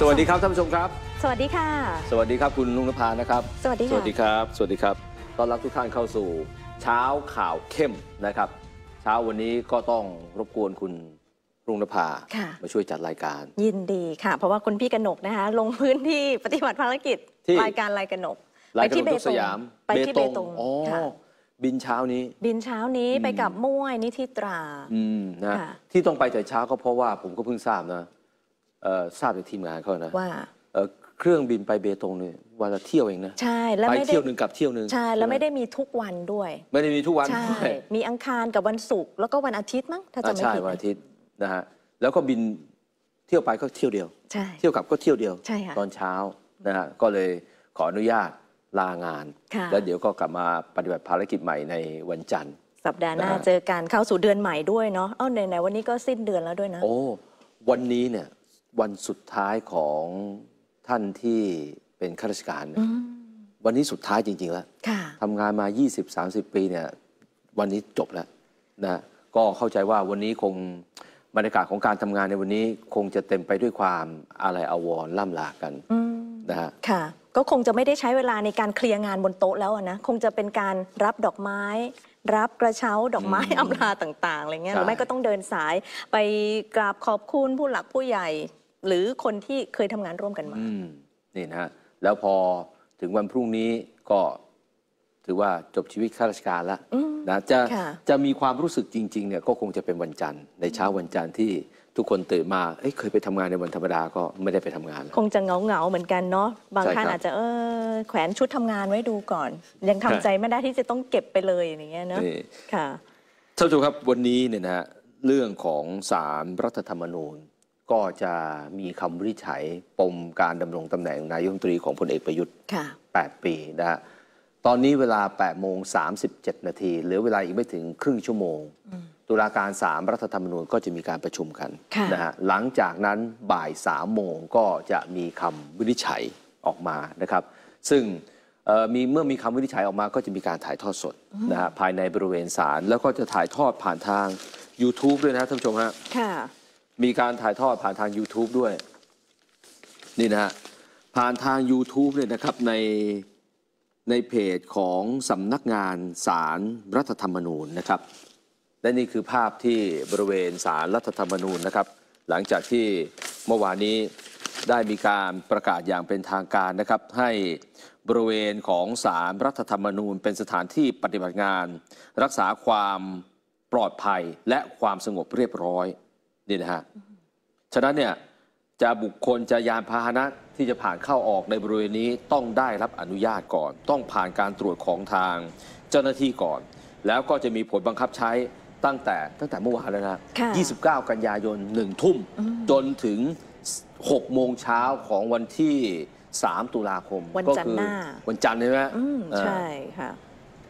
สวัสดีครับ ท่านผู้ชมครับ สวัสดีค่ะ สวัสดีครับคุณลุงนภานะครับสวัสดีคสวัสดีครับสวัสดีครับต้อนรับทุกท่านเข้าสู่ เช้าข่าวเข้มนะครับ เช้าวันนี้ก็ต้องรบกวนคุณรุ่งนภามาช่วยจัดรายการ ยินดีค่ะ เพราะว่าคุณพี่กนกนะคะลงพื้นที่ปฏิบัติภารกิจรายการรายกนกไปที่เบตงไปที่เบตงบินเช้านี้ บินเช้านี้ไปกับม้วยนิธิตราอืมนะที่ต้องไปแต่เช้าก็เพราะว่าผมก็เพิ่งทราบนะทราบจากทีมงานเขานะว่าเครื่องบินไปเบตงเนี่ยวันละเที่ยวเองนะใช่แล้วไปเที่ยวหนึ่งกับเที่ยวหนึ่งใช่แล้วไม่ได้มีทุกวันด้วย ไม่ได้มีทุกวันใช่มีอังคารกับวันศุกร์แล้วก็วันอาทิตย์มั้งถ้าจะไม่ผิดใช่วันอาทิตย์นะฮะแล้วก็บินเที่ยวไปก็เที่ยวเดียวใช่เที่ยวกลับก็เที่ยวเดียวใช่ค่ะตอนเช้านะฮะก็เลยขออนุญาตลางาน แล้วเดี๋ยวก็กลับมาปฏิบัติภารกิจใหม่ในวันจันทร์ สัปดาห์หน้าเจอกันเข้าสู่เดือนใหม่ด้วยเนาะเอ้าไหนๆวันนี้ก็สิ้นเดือนแล้วด้วยนะ โอ้วันนี้เนี่ยวันสุดท้ายของท่านที่เป็นข้าราชการเนี่ยวันนี้สุดท้ายจริง ๆ แล้ว ทำงานมา 20-30 ปีเนี่ย วันนี้จบแล้วนะ ก็เข้าใจว่าวันนี้คงบรรยากาศของการทำงานในวันนี้คงจะเต็มไปด้วยความอะไรอาวรล่ำลากันนะฮะค่ะ ก็คงจะไม่ได้ใช้เวลาในการเคลียร์งานบนโต๊ะแล้วนะ คงจะเป็นการรับดอกไม้ รับกระเช้าดอกไม้อำลาต่าง ๆอะไรเงี้ยหรือไม่ก็ต้องเดินสายไปกราบขอบคุณผู้หลักผู้ใหญ่ หรือคนที่เคยทำงานร่วมกันมานี่นะแล้วพอถึงวันพรุ่งนี้ก็ถือว่าจบชีวิตข้าราชการแล้วนะจะะจะมีความรู้สึกจริง ๆเนี่ยก็คงจะเป็นวันจันทร์ ในเช้าวันจันทร์ที่ทุกคนตื่นมาเ้ยเคยไปทำงานในวันธรรมดา ก็ไม่ได้ไปทำงาน คงจะเงาเงาเหมือนกันเนาะ บางท่านอาจจะเออแขวนชุดทำงานไว้ดูก่อน ยังทำใจไม่ได้ที่จะต้องเก็บไปเลยอย่างเงี้ยเนาะ ค่ะท่านผู้ชมครับวันนี้เนี่ยนะฮะเรื่องของสารรัฐธรรมนูญก็จะมีคำวิจัยปมการดำรงตำแหน่งนายกรัฐมนตรีของพลเอกประยุทธ์8ปีนะฮะตอนนี้เวลา 8 โมง 37 นาทีเหลือเวลาอีกไม่ถึงครึ่งชั่วโมง ตุลาการ 3 รัฐธรรมนูญก็จะมีการประชุมกันนะฮะหลังจากนั้นบ่าย 3 โมงก็จะมีคำวินิจฉัยออกมานะครับ ซึ่งมีเมื่อมีคำวินิจฉัยออกมาก็จะมีการถ่ายทอดสดนะฮะภายในบริเวณศาลแล้วก็จะถ่ายทอดผ่านทาง YouTube ด้วยนะท่านผู้ชมฮะมีการถ่ายทอดผ่านทาง YouTube ด้วย นี่นะฮะผ่านทาง YouTube เนี่ยนะครับในในเพจของสำนักงานสารรัฐธรรมนูญนะครับ และนี่คือภาพที่บริเวณสารรัฐธรรมนูญนะครับ หลังจากที่เมื่อวานนี้ได้มีการประกาศอย่างเป็นทางการนะครับ ให้บริเวณของสารรัฐธรรมนูญ เป็นสถานที่ปฏิบัติงาน รักษาความปลอดภัยและความสงบเรียบร้อยนี่นะฮะฉะนั้นเนี่ยจะบุคคลจะยานพาหนะ ที่จะผ่านเข้าออกในบริเวณนี้ต้องได้รับอนุญาตก่อน ต้องผ่านการตรวจของทางเจ้าหน้าที่ก่อน แล้วก็จะมีผลบังคับใช้ตั้งแต่ ตั้งแต่เมื่อวานแล้วนะ 29 กันยายน1ทุ่ม จนถึง 6 โมงเช้าของวันที่ 3 ตุลาคมก็คือวันจันทร์ใช่ไหมใช่ค่ะ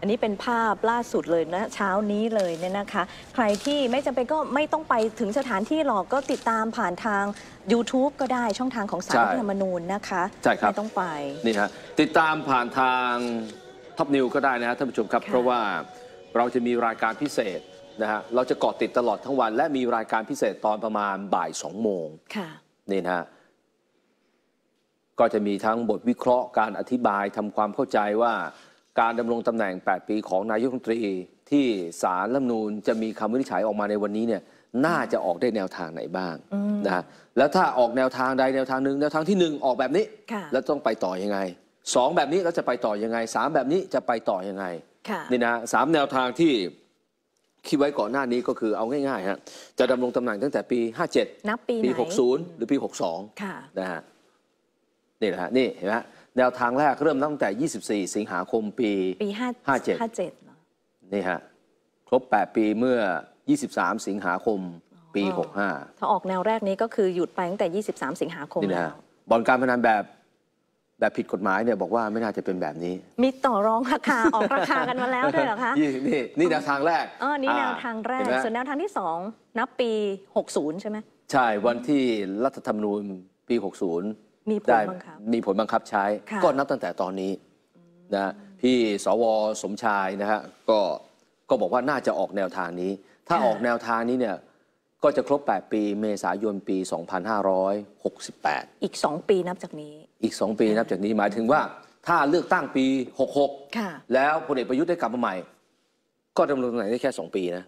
อันนี้เป็นภาพล่าสุดเลยนะเช้านี้เลยเนี่ยนะคะใครที่ไม่จำเป็นก็ไม่ต้องไปถึงสถานที่หรอกก็ติดตามผ่านทาง YouTube ก็ได้ช่องทางของสารรัฐธรรมนูญนะคะใช่ครับไม่ต้องไปนี่ฮะติดตามผ่านทางท็อปนิวก็ได้นะฮะท่านผู้ชมครับ เพราะว่าเราจะมีรายการพิเศษนะฮะเราจะเกาะติดตลอดทั้งวัน และมีรายการพิเศษตอนประมาณบ่ายสองโมงนี่นะฮะก็จะมีทั้งบทวิเคราะห์ การอธิบายทำความเข้าใจว่าการดำรงตำแหน่ง 8 ปีของนายกรัฐมนตรีที่สารรัฐมนูญจะมีคำวินิจฉัยออกมาในวันนี้เนี่ยน่าจะออกได้แนวทางไหนบ้างนะฮะแล้วถ้าออกแนวทางใดแนวทางหนึ่งแนวทางที่หนึ่งออกแบบนี้ แล้วต้องไปต่อยังไงสองแบบนี้แล้วจะไปต่อยังไงสามแบบนี้จะไปต่อยังไงนี่นะสามแนวทางที่คิดไว้ก่อนหน้านี้ก็คือเอาง่ายๆฮะจะดำรงตำแหน่งตั้งแต่ปี 57นับปีหกศปี 60 หรือปี 62ค่ะนะฮะนี่แหละฮะนี่เห็นไหมแนวทางแรก เริ่มตั้งแต่ 24 สิงหาคมปีปี57 57นี่ฮะครบ 8 ปีเมื่อ 23 สิงหาคมปี 65 ถ้าออกแนวแรกนี้ก็คือหยุดไปตั้งแต่ 23 สิงหาคมนี่นะบอลการพนันแบบแบบผิดกฎหมายเนี่ยบอกว่าไม่น่าจะเป็นแบบนี้ มีต่อรองราคาออกราคากันมาแล้วด้วยเหรอคะนี่นี่แนวทางแรกอ๋อ นี่แนวทางแรก ส่วนแนวทางที่ 2 นับปี 60 ใช่ไหมใช่วันที่รัฐธรรมนูญปี 60มีผลบังคับมีผลบังคับใช้ก็นับตั้งแต่ตอนนี้ นะพี่ สวสมชายนะฮะ ก็ก็บอกว่าน่าจะออกแนวทางนี้ ถ้าออกแนวทางนี้เนี่ย ก็จะครบ 8 ปี เมษายนปี2568อีกสองปีนับจากนี้อีก 2 ปีนับจากนี้หมายถึงว่าถ้าเลือกตั้งปี66ค่ะแล้วพลเอกประยุทธ์ได้กลับมาใหม่ ก็ดำรงตำแหน่งได้แค่ 2 ปีนะ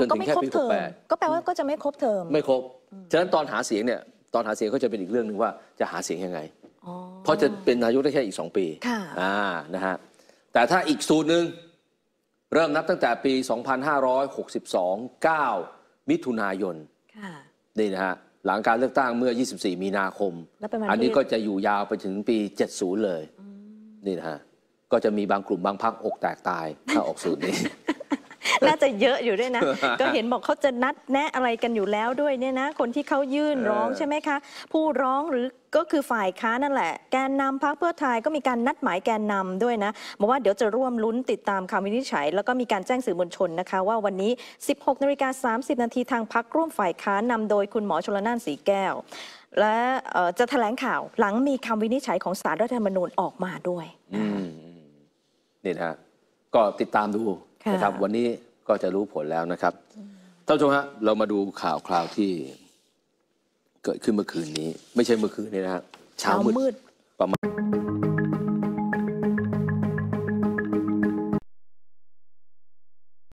จนถึงก็ไม่แค่รบปีเท68ก็แปลว่าก็จะไม่ครบเทอมไม่ครบฉะนั้นตอนหาเสียงเนี่ยตอนหาเสียงก็จะเป็นอีกเรื่องหนึ่งว่าจะหาเสียงยังไง เพราะจะเป็นนายกได้แค่อีกสองปีอ่า นะฮะ แต่ถ้าอีกสูตรหนึ่งเริ่มนับตั้งแต่ปี 2562 9 มิถุนายนนี่นะฮะหลังการเลือกตั้งเมื่อ 24 มีนาคม อันนี้ก็จะอยู่ยาวไปถึงปี 70 เลยนี่นะฮะ ก็จะมีบางกลุ่มบางพักอกแตกตายถ้าออกสูตรนี้น่าจะเยอะอยู่ด้วยนะ ก็เห็นบอกเขาจะนัดแนะอะไรกันอยู่แล้วด้วยเนี่ยนะ คนที่เขายื่นร้องใช่ไหมคะ ผู้ร้องหรือก็คือฝ่ายค้านั่นแหละ แกนนำพรรคเพื่อไทยก็มีการนัดหมายแกนนำด้วยนะบอกว่าเดี๋ยวจะร่วมลุ้นติดตามคำวินิจฉัย แล้วก็มีการแจ้งสื่อมวลชนนะคะว่าวันนี้ 16นาฬิกา30 นาทีทางพรรคร่วมฝ่ายค้านนาโดยคุณหมอชลน่านสีแก้ว และจะแถลงข่าวหลังมีคำวินิจฉัยของสารรัฐธรรมนูญออกมาด้วยนี่นะก็ติดตามดูนะครับวันนี้ก็จะรู้ผลแล้วนะครับท่านผู้ชมฮะ เรามาดูข่าวคราวที่ เกิดขึ้นเมื่อคืนนี้ ไม่ใช่เมื่อคืนนี้นะฮะเช้ามืดประมาณ